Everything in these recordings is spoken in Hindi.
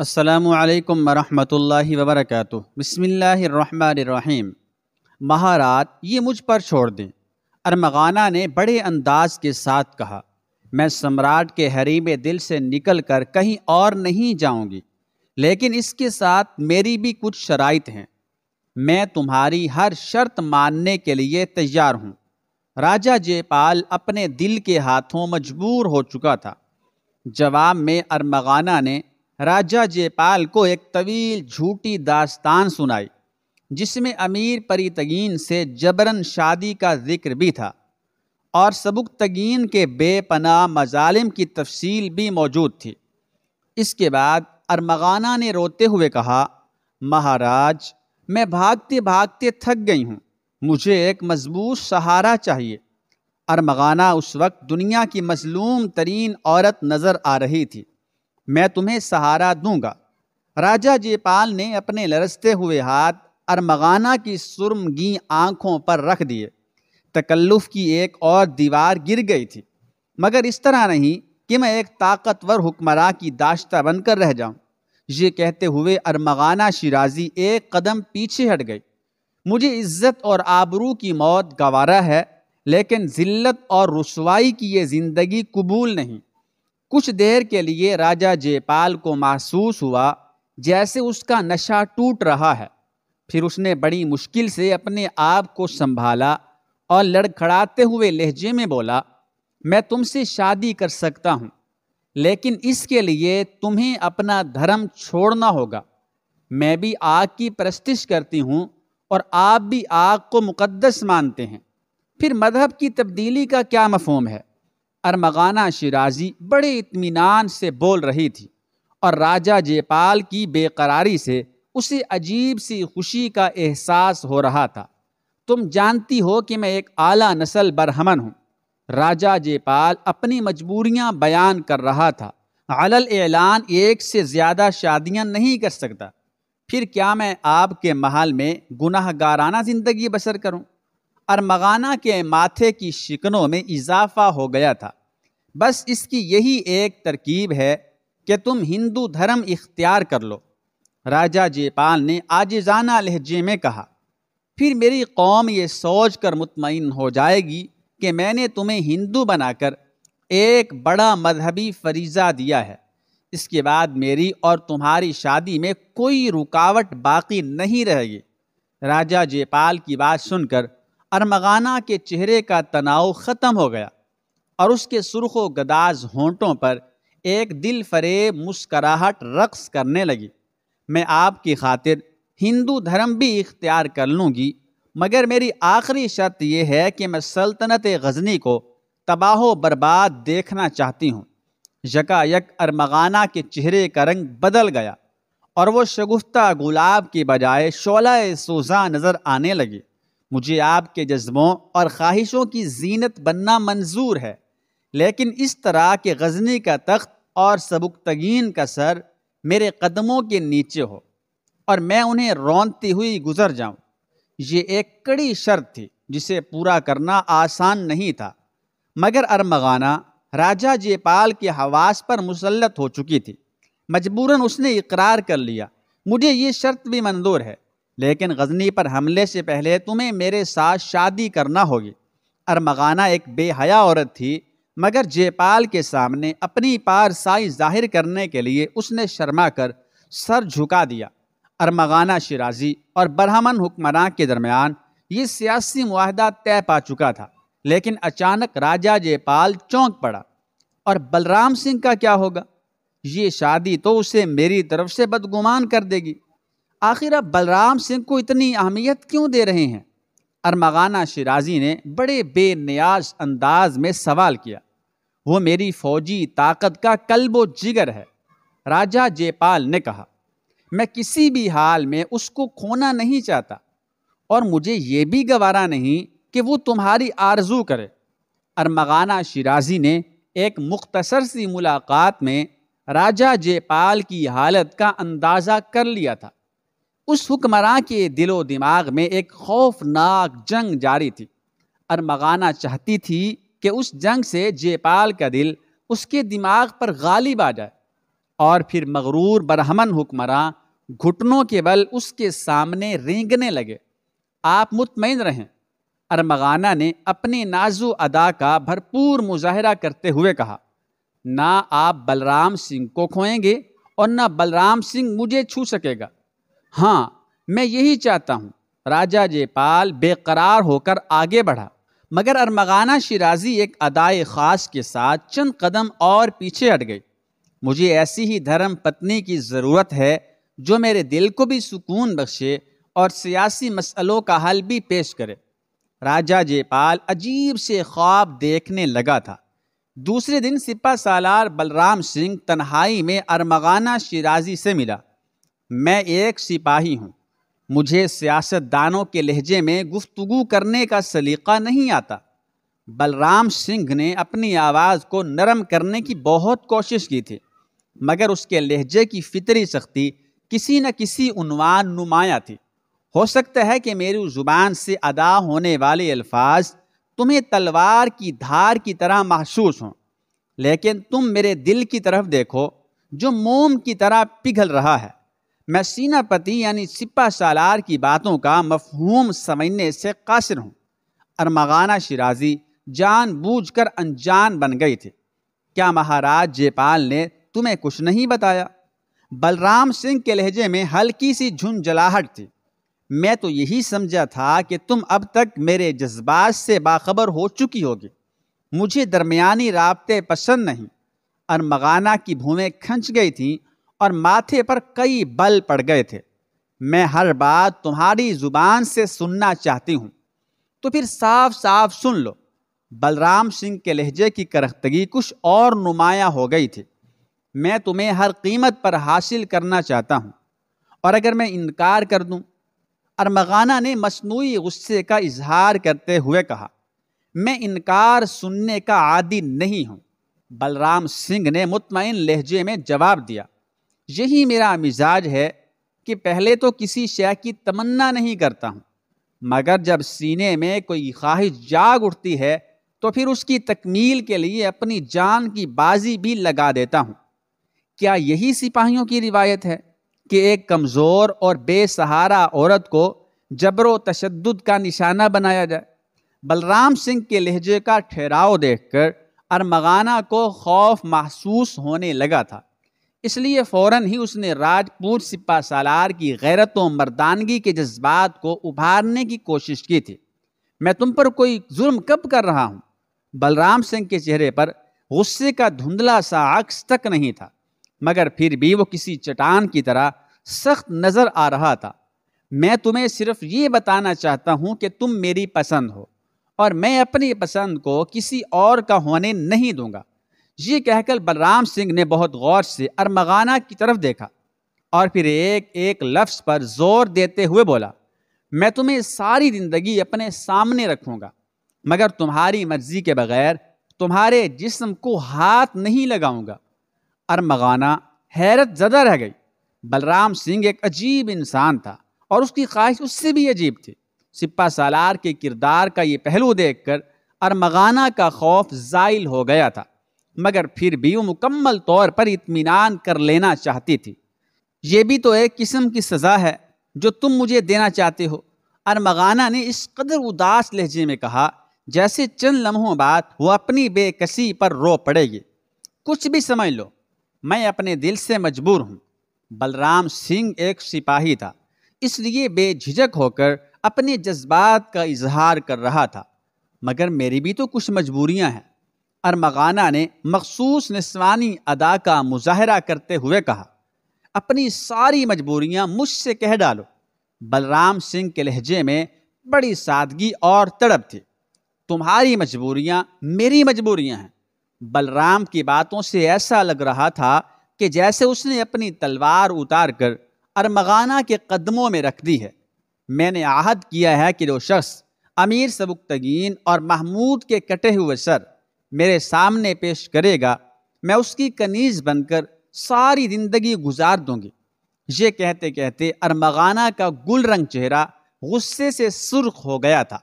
असलकम वरहमल वबरक बसमीम महाराज ये मुझ पर छोड़ दें अरमगाना ने बड़े अंदाज के साथ कहा मैं सम्राट के हरीब दिल से निकल कर कहीं और नहीं जाऊंगी लेकिन इसके साथ मेरी भी कुछ शराइत हैं मैं तुम्हारी हर शर्त मानने के लिए तैयार हूँ राजा जयपाल अपने दिल के हाथों मजबूर हो चुका था जवाब में अरमगाना ने राजा जयपाल को एक तवील झूठी दास्तान सुनाई जिसमें अमीर परी तगीन से जबरन शादी का जिक्र भी था और सबुक तगीन के बेपना मजालिम की तफसील भी मौजूद थी इसके बाद अरमगाना ने रोते हुए कहा महाराज मैं भागते भागते थक गई हूँ मुझे एक मजबूत सहारा चाहिए अरमगाना उस वक्त दुनिया की मजलूम तरीन औरत नज़र आ रही थी मैं तुम्हें सहारा दूंगा राजा जयपाल ने अपने लरसते हुए हाथ अरमगाना की सुरमगी आंखों पर रख दिए तकल्लुफ़ की एक और दीवार गिर गई थी मगर इस तरह नहीं कि मैं एक ताकतवर हुक्मरान की दाश्ता बनकर रह जाऊं। ये कहते हुए अरमगाना शिराजी एक कदम पीछे हट गई मुझे इज्जत और आबरू की मौत गवारा है लेकिन जिल्लत और रसवाई की ये ज़िंदगी कबूल नहीं कुछ देर के लिए राजा जयपाल को महसूस हुआ जैसे उसका नशा टूट रहा है फिर उसने बड़ी मुश्किल से अपने आप को संभाला और लड़खड़ाते हुए लहजे में बोला मैं तुमसे शादी कर सकता हूँ लेकिन इसके लिए तुम्हें अपना धर्म छोड़ना होगा मैं भी आग की प्रस्तिश करती हूँ और आप भी आग को मुकद्दस मानते हैं फिर मजहब की तब्दीली का क्या मफहम है अरमगाना शिराजी बड़े इत्मीनान से बोल रही थी और राजा जयपाल की बेकरारी से उसे अजीब सी खुशी का एहसास हो रहा था तुम जानती हो कि मैं एक आला नस्ल बरहमन हूँ राजा जयपाल अपनी मजबूरियाँ बयान कर रहा था अलल ऐलान एक से ज़्यादा शादियाँ नहीं कर सकता फिर क्या मैं आपके महल में गुनाहगाराना ज़िंदगी बसर करूँ अरमगाना के माथे की शिकनों में इजाफा हो गया था बस इसकी यही एक तरकीब है कि तुम हिंदू धर्म इख्तियार कर लो राजा जयपाल ने आजिजाना लहजे में कहा फिर मेरी कौम ये सोच कर मुतमिन हो जाएगी कि मैंने तुम्हें हिंदू बनाकर एक बड़ा मजहबी फरीज़ा दिया है इसके बाद मेरी और तुम्हारी शादी में कोई रुकावट बाकी नहीं रहेगी राजा जयपाल की बात सुनकर अरमगाना के चेहरे का तनाव ख़त्म हो गया और उसके सुरख व गदाज होंटों पर एक दिल फरेब मुस्कराहट रक्स करने लगी मैं आपकी खातिर हिंदू धर्म भी इख्तियार कर लूँगी मगर मेरी आखिरी शर्त यह है कि मैं सल्तनत गजनी को तबाह बर्बाद देखना चाहती हूँ यकायक अरमगाना के चेहरे का रंग बदल गया और वो शगुफ्ता गुलाब की बजाय शोला सोज़ा नज़र आने लगी मुझे आपके जज्बों और ख्वाहिशों की जीनत बनना मंजूर है लेकिन इस तरह के गजनी का तख्त और सबुकतगीन का सर मेरे कदमों के नीचे हो और मैं उन्हें रौनती हुई गुजर जाऊं ये एक कड़ी शर्त थी जिसे पूरा करना आसान नहीं था मगर अरमगाना राजा जयपाल के हवास पर मुसलत हो चुकी थी मजबूरन उसने इकरार कर लिया मुझे ये शर्त भी मंजूर है लेकिन गजनी पर हमले से पहले तुम्हें मेरे साथ शादी करना होगी अरमगाना एक बेहया औरत थी मगर जयपाल के सामने अपनी पारसाई जाहिर करने के लिए उसने शर्मा कर सर झुका दिया अरमगाना शिराजी और बरहमन हुक्मरान के दरमियान ये सियासी माहदा तय पा चुका था लेकिन अचानक राजा जयपाल चौंक पड़ा और बलराम सिंह का क्या होगा ये शादी तो उसे मेरी तरफ से बदगुमान कर देगी आखिर अब बलराम सिंह को इतनी अहमियत क्यों दे रहे हैं अरमगाना शिराजी ने बड़े बेनियाज अंदाज में सवाल किया वो मेरी फौजी ताकत का कल्बो जिगर है राजा जयपाल ने कहा मैं किसी भी हाल में उसको खोना नहीं चाहता और मुझे ये भी गवारा नहीं कि वो तुम्हारी आरजू करे अरमगाना शिराजी ने एक मुख्तसर सी मुलाकात में राजा जयपाल की हालत का अंदाज़ा कर लिया था उस हुक्मरान के दिलो दिमाग में एक खौफनाक जंग जारी थी अरमगाना चाहती थी कि उस जंग से जयपाल का दिल उसके दिमाग पर गालिब आ जाए और फिर मगरूर बरहमन हुक्मरान घुटनों के बल उसके सामने रेंगने लगे आप मुतमिन रहें अरमगाना ने अपने नाजु अदा का भरपूर मुजाहरा करते हुए कहा ना आप बलराम सिंह को खोएंगे और ना बलराम सिंह मुझे छू सकेगा हाँ मैं यही चाहता हूँ राजा जयपाल बेकरार होकर आगे बढ़ा मगर अरमगाना शिराजी एक अदाए ख़ास के साथ चंद कदम और पीछे हट गई मुझे ऐसी ही धर्म पत्नी की ज़रूरत है जो मेरे दिल को भी सुकून बख्शे और सियासी मसलों का हल भी पेश करे राजा जयपाल अजीब से ख्वाब देखने लगा था दूसरे दिन सिपा सालार बलराम सिंह तन्हाई में अरमगाना शिराजी से मिला मैं एक सिपाही हूँ मुझे सियासतदानों के लहजे में गुफ्तगु करने का सलीका नहीं आता बलराम सिंह ने अपनी आवाज़ को नरम करने की बहुत कोशिश की थी मगर उसके लहजे की फितरी सख्ती किसी न किसी उनवान नुमाया थी हो सकता है कि मेरी ज़ुबान से अदा होने वाले अल्फाज तुम्हें तलवार की धार की तरह महसूस हों लेकिन तुम मेरे दिल की तरफ देखो जो मोम की तरह पिघल रहा है मैं सीनापति यानी सिपा सालार की बातों का मफहूम समझने से कासिर हूँ अरमगाना शिराजी कर अनजान बन गए थे क्या महाराज जयपाल ने तुम्हें कुछ नहीं बताया बलराम सिंह के लहजे में हल्की सी झुंझलाहट थी मैं तो यही समझा था कि तुम अब तक मेरे जज्बात से बाखबर हो चुकी होगी मुझे दरमियानी रबते पसंद नहीं अरमगाना की भूमें खंच गई थीं और माथे पर कई बल पड़ गए थे मैं हर बात तुम्हारी जुबान से सुनना चाहती हूँ तो फिर साफ साफ सुन लो बलराम सिंह के लहजे की करख्तगी कुछ और नुमाया हो गई थी मैं तुम्हें हर कीमत पर हासिल करना चाहता हूँ और अगर मैं इनकार कर दूँ अरमगाना ने मसनू गुस्से का इजहार करते हुए कहा मैं इनकार सुनने का आदि नहीं हूँ बलराम सिंह ने मुतमिन लहजे में जवाब दिया यही मेरा मिजाज है कि पहले तो किसी शय की तमन्ना नहीं करता हूँ मगर जब सीने में कोई ख्वाहिश जाग उठती है तो फिर उसकी तकमील के लिए अपनी जान की बाजी भी लगा देता हूँ क्या यही सिपाहियों की रिवायत है कि एक कमज़ोर और बेसहारा औरत को जबरो तशद का निशाना बनाया जाए बलराम सिंह के लहजे का ठहराव देखकर अरमगाना को खौफ महसूस होने लगा था इसलिए फ़ौर ही उसने राजपूत सिपा सालार की गैरत मर्दानगी के जज्बात को उभारने की कोशिश की थी मैं तुम पर कोई जुल्म कब कर रहा हूँ बलराम सिंह के चेहरे पर गुस्से का धुंधला सा अक्स तक नहीं था मगर फिर भी वो किसी चटान की तरह सख्त नज़र आ रहा था मैं तुम्हें सिर्फ ये बताना चाहता हूँ कि तुम मेरी पसंद हो और मैं अपनी पसंद को किसी और का होने नहीं दूंगा ये कहकर बलराम सिंह ने बहुत गौर से अरमगाना की तरफ देखा और फिर एक एक लफ्ज़ पर जोर देते हुए बोला मैं तुम्हें सारी ज़िंदगी अपने सामने रखूँगा मगर तुम्हारी मर्ज़ी के बगैर तुम्हारे जिस्म को हाथ नहीं लगाऊंगा अरमगाना हैरत ज़दा रह गई बलराम सिंह एक अजीब इंसान था और उसकी ख्वाहिश उससे भी अजीब थी सिपा सालार के किरदार का ये पहलू देखकर अरमगाना का खौफ जाइल हो गया था मगर फिर भी वो मुकम्मल तौर पर इत्मीनान कर लेना चाहती थी ये भी तो एक किस्म की सज़ा है जो तुम मुझे देना चाहते हो अरमगाना ने इस कदर उदास लहजे में कहा जैसे चंद लम्हों बाद वो अपनी बेकसी पर रो पड़ेगी कुछ भी समझ लो मैं अपने दिल से मजबूर हूँ बलराम सिंह एक सिपाही था इसलिए बेझिझक होकर अपने जज्बात का इजहार कर रहा था मगर मेरी भी तो कुछ मजबूरियाँ हैं अरमगाना ने मखसूस नस्वानी अदा का मुजाहरा करते हुए कहा अपनी सारी मजबूरियां मुझसे कह डालो बलराम सिंह के लहजे में बड़ी सादगी और तड़प थी तुम्हारी मजबूरियां मेरी मजबूरियां हैं बलराम की बातों से ऐसा लग रहा था कि जैसे उसने अपनी तलवार उतार कर अरमगाना के कदमों में रख दी है मैंने आहद किया है कि वो शख्स अमीर सबुकतगीन और महमूद के कटे हुए सर मेरे सामने पेश करेगा मैं उसकी कनीज बनकर सारी ज़िंदगी गुजार दूंगी ये कहते कहते अरमगाना का गुल रंग चेहरा गुस्से से सुर्ख हो गया था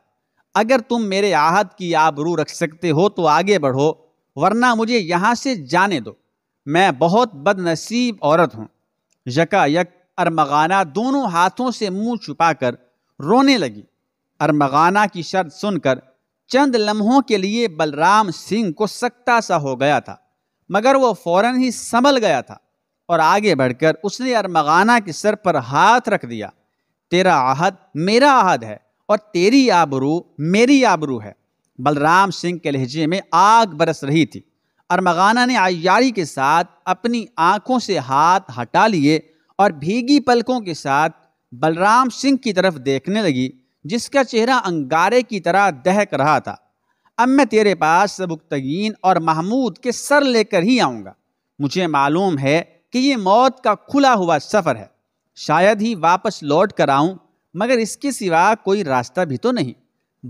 अगर तुम मेरे आहद की आबरू रख सकते हो तो आगे बढ़ो वरना मुझे यहाँ से जाने दो मैं बहुत बदनसीब औरत हूँ यका यक अरमगाना दोनों हाथों से मुंह छुपाकर रोने लगी अरमगाना की शर्त सुनकर चंद लम्हों के लिए बलराम सिंह को सकता सा हो गया था मगर वो फौरन ही संभल गया था और आगे बढ़कर उसने अरमगाना के सर पर हाथ रख दिया तेरा आहद मेरा आहद है और तेरी आबरू मेरी आबरू है बलराम सिंह के लहजे में आग बरस रही थी अरमगाना ने आयारी के साथ अपनी आंखों से हाथ हटा लिए और भीगी पलकों के साथ बलराम सिंह की तरफ देखने लगी जिसका चेहरा अंगारे की तरह दहक रहा था अब मैं तेरे पास सबुकतगीन और महमूद के सर लेकर ही आऊँगा मुझे मालूम है कि ये मौत का खुला हुआ सफ़र है शायद ही वापस लौट कर आऊँ मगर इसके सिवा कोई रास्ता भी तो नहीं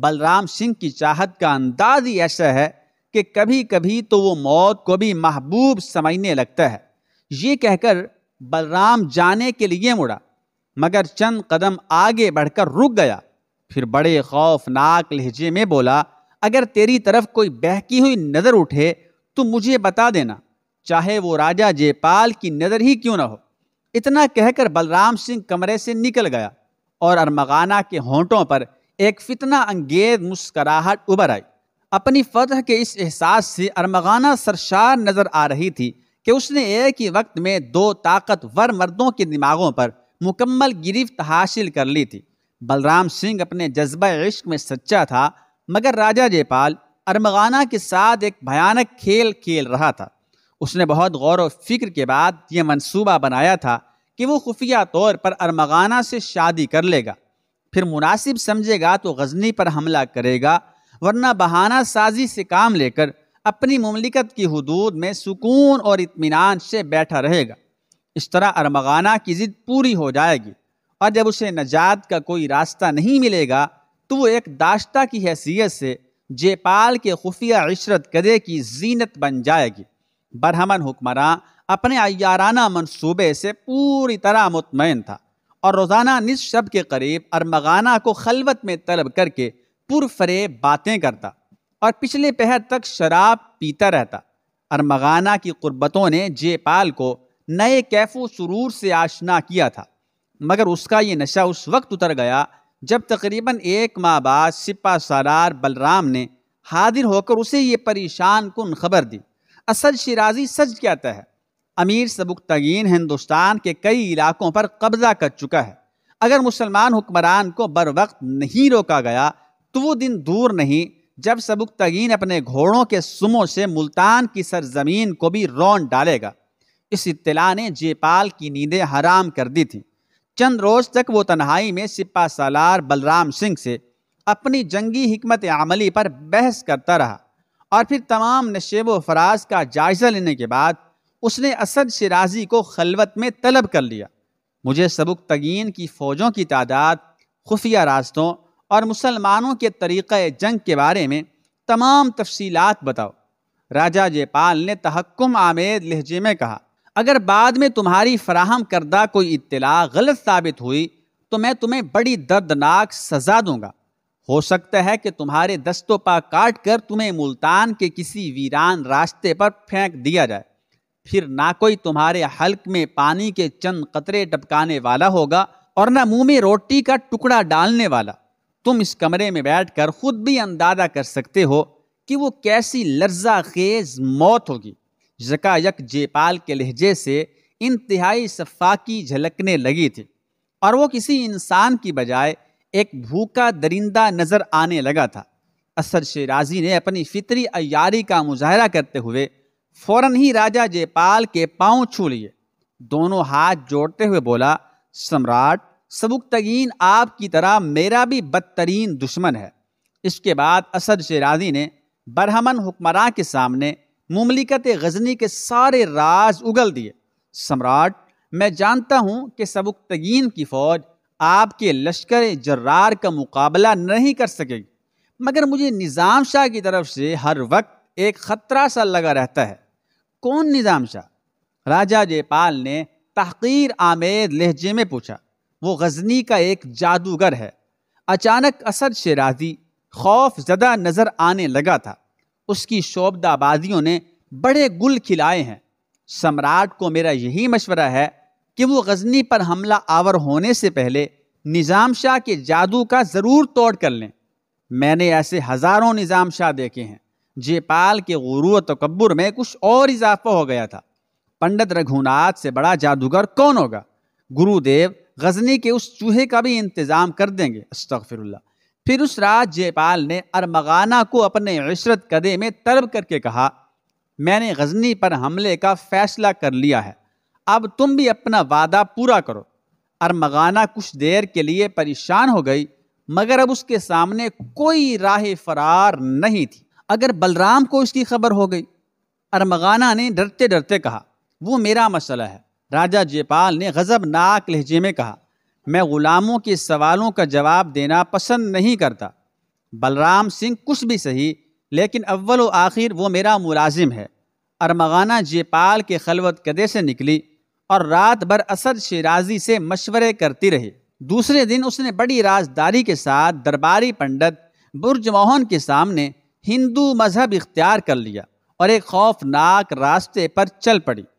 बलराम सिंह की चाहत का अंदाज ही ऐसा है कि कभी कभी तो वो मौत को भी महबूब समझने लगता है ये कहकर बलराम जाने के लिए मुड़ा मगर चंद कदम आगे बढ़कर रुक गया फिर बड़े खौफनाक लहजे में बोला अगर तेरी तरफ कोई बहकी हुई नज़र उठे तो मुझे बता देना चाहे वो राजा जयपाल की नज़र ही क्यों ना हो इतना कहकर बलराम सिंह कमरे से निकल गया और अरमगाना के होंठों पर एक फितना अंगेज मुस्कराहट उभर आई अपनी फतह के इस एहसास से अरमगाना सरशार नज़र आ रही थी कि उसने एक ही वक्त में दो ताकतवर मर्दों के दिमागों पर मुकम्मल गिरफ्त हासिल कर ली थी बलराम सिंह अपने जज्बा इश्क में सच्चा था मगर राजा जयपाल अरमगाना के साथ एक भयानक खेल खेल रहा था उसने बहुत गौर व फिक्र के बाद यह मंसूबा बनाया था कि वो खुफिया तौर पर अरमगाना से शादी कर लेगा फिर मुनासिब समझेगा तो गजनी पर हमला करेगा वरना बहाना साजी से काम लेकर अपनी ममलिकत की हदूद में सुकून और इतमान से बैठा रहेगा इस तरह अरमगाना की ज़िद पूरी हो जाएगी और जब उसे नजात का कोई रास्ता नहीं मिलेगा तो वो एक दाश्ता की हैसियत से जयपाल के खुफिया इशरत कदे की जीनत बन जाएगी बरहमन हुक्मरान अपने अयाराना मनसूबे से पूरी तरह मुतमैन था और रोज़ाना निस शब के करीब अरमगाना को खलवत में तलब करके पुरफरेब बातें करता और पिछले पहर तक शराब पीता रहता अरमगाना की कुर्बतों ने जयपाल को नए कैफो सुरूर से आशना किया था मगर उसका ये नशा उस वक्त उतर गया जब तकरीबन एक माह बाद सिपा सरार बलराम ने हाजिर होकर उसे ये परेशान कन खबर दी असल शिराजी सच कहता है अमीर तगीन हिंदुस्तान के कई इलाकों पर कब्जा कर चुका है अगर मुसलमान हुक्मरान को बर वक्त नहीं रोका गया तो वो दिन दूर नहीं जब तगीन अपने घोड़ों के सुमों से मुल्तान की सरजमीन को भी रौन डालेगा इस इतला ने जयपाल की नींदें हराम कर दी थीं चंद रोज तक वो तन्हाई में सिपा सालार बलराम सिंह से अपनी जंगी हमत आमली पर बहस करता रहा और फिर तमाम नशेब व फराज का जायज़ा लेने के बाद उसने असद शराजी को खलवत में तलब कर लिया मुझे सबक तगीन की फ़ौजों की तादाद खुफिया रास्तों और मुसलमानों के तरीक़ जंग के बारे में तमाम तफसीलात बताओ राजा जयपाल ने तहक्म आमेद लहजे में कहा अगर बाद में तुम्हारी फराहम करदा कोई इत्तला गलत साबित हुई तो मैं तुम्हें बड़ी दर्दनाक सज़ा दूंगा हो सकता है कि तुम्हारे दस्तों पर काट कर तुम्हें मुल्तान के किसी वीरान रास्ते पर फेंक दिया जाए फिर ना कोई तुम्हारे हल्क में पानी के चंद कतरे टपकाने वाला होगा और ना मुंह में रोटी का टुकड़ा डालने वाला तुम इस कमरे में बैठकर खुद भी अंदाजा कर सकते हो कि वो कैसी लर्जा खेज मौत होगी यकायक जयपाल के लहजे से इंतहाई शफाकी झलकने लगी थी और वो किसी इंसान की बजाय एक भूखा दरिंदा नज़र आने लगा था असर शेराजी ने अपनी फितरी अयारी का मुजाहरा करते हुए फौरन ही राजा जयपाल के पांव छू लिए दोनों हाथ जोड़ते हुए बोला सम्राट सबुकतगीन आपकी तरह मेरा भी बदतरीन दुश्मन है इसके बाद असद शेराजी ने बरहमन हुक्मरान के सामने मुमलिकत गजनी के सारे राज उगल दिए सम्राट मैं जानता हूँ कि सबुकतगीन की फ़ौज आपके लश्कर जर्रार का मुकाबला नहीं कर सकेगी मगर मुझे निज़ाम शाह की तरफ से हर वक्त एक ख़तरा सा लगा रहता है कौन निज़ाम शाह राजा जयपाल ने तहकीर आमेद लहजे में पूछा वो गजनी का एक जादूगर है अचानक असद शेराजी खौफ ज़दा नज़र आने लगा था उसकी शोबदाबाजियों ने बड़े गुल खिलाए हैं सम्राट को मेरा यही मशवरा है कि वो गजनी पर हमला आवर होने से पहले निज़ाम शाह के जादू का ज़रूर तोड़ कर लें मैंने ऐसे हज़ारों निज़ाम शाह देखे हैं जयपाल के गुरू तकबर में कुछ और इजाफा हो गया था पंडित रघुनाथ से बड़ा जादूगर कौन होगा गुरुदेव गजनी के उस चूहे का भी इंतज़ाम कर देंगे अस्तफ़िरल्ला फिर उस राज्यपाल ने अरमगाना को अपने इशरत कदे में तलब करके कहा मैंने गजनी पर हमले का फैसला कर लिया है अब तुम भी अपना वादा पूरा करो अरमगाना कुछ देर के लिए परेशान हो गई मगर अब उसके सामने कोई राह फरार नहीं थी अगर बलराम को इसकी खबर हो गई अरमगाना ने डरते डरते कहा वो मेरा मसला है राजा जयपाल ने गजबनाक लहजे में कहा मैं ग़ुलामों के सवालों का जवाब देना पसंद नहीं करता बलराम सिंह कुछ भी सही लेकिन अव्वल व आखिर वो मेरा मुलाजिम है अरमगाना जयपाल के खलवत कदे से निकली और रात भर असद शेराजी से मशवरे करती रही दूसरे दिन उसने बड़ी राजदारी के साथ दरबारी पंडित बुरजमोहन के सामने हिंदू मजहब इख्तियार कर लिया और एक खौफनाक रास्ते पर चल पड़ी